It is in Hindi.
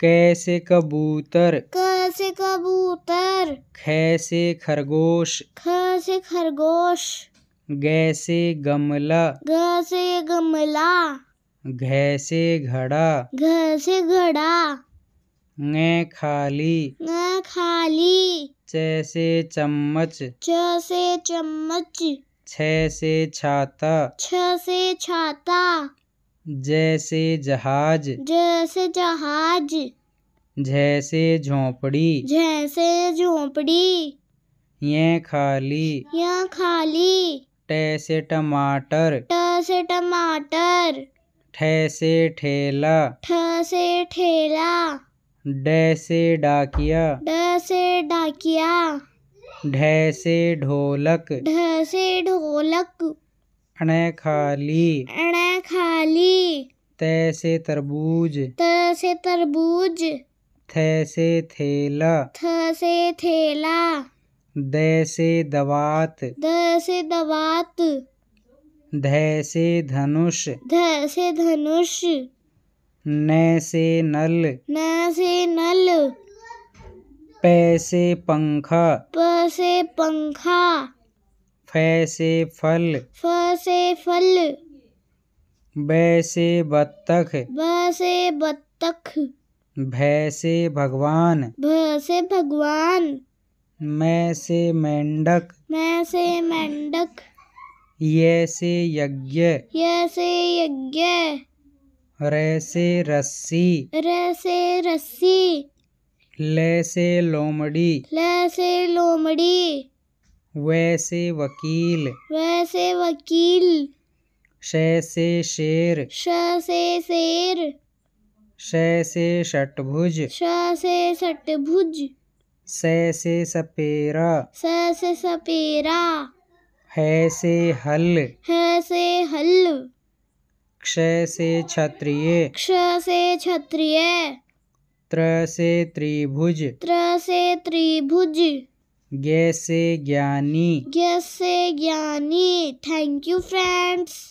कैसे कबूतर कैसे कबूतर खैसे खरगोश खैसे खरगोश गैसे गमला गैसे गमला घैसे घड़ा घैसे घड़ा ने खाली ने खाली जैसे चम्मच जैसे चम्मच छ से छाता छ से छाता जैसे जहाज जैसे जहाज जैसे झोपड़ी जैसे झोपड़ी ये खाली ये खाली टैसे टमाटर टैसे टमाटर ठैसे ठेला ठैसे ठेला डैसे डाकिया डैसे डाकिया ढैसे ढोलक ढैसे ढोलक अने खाली थाली तैसे तरबूज तैसे तरबूज थैसे थेला थैला थेला दैसे थैला दवात दैसे दवात धैसे धनुष धैसे धनुष न से नल न से नल पैसे पंखा पैसे पंखा फैसे फल फैसे फल ब बत्तख ब बत्तख भैसे भगवान भैसे भगवान मैं से मेंढक मैं से मेंढक ये से यज्ञ ये से यज्ञ रे से रस्सी रे से रस्सी ले से लोमड़ी ले से लोमड़ी वैसे वकील वैसे वकील शे से शेर श से शेर श से षटभुज श से षटभुज स से सपेरा स से सपेरा है से हल है से हल क्ष से क्षत्रिय क्ष से क्षत्रिय त्र से त्रिभुज त्र से त्रिभुज ज्ञ से ज्ञानी ज्ञ से ज्ञानी थैंक यू फ्रेंड्स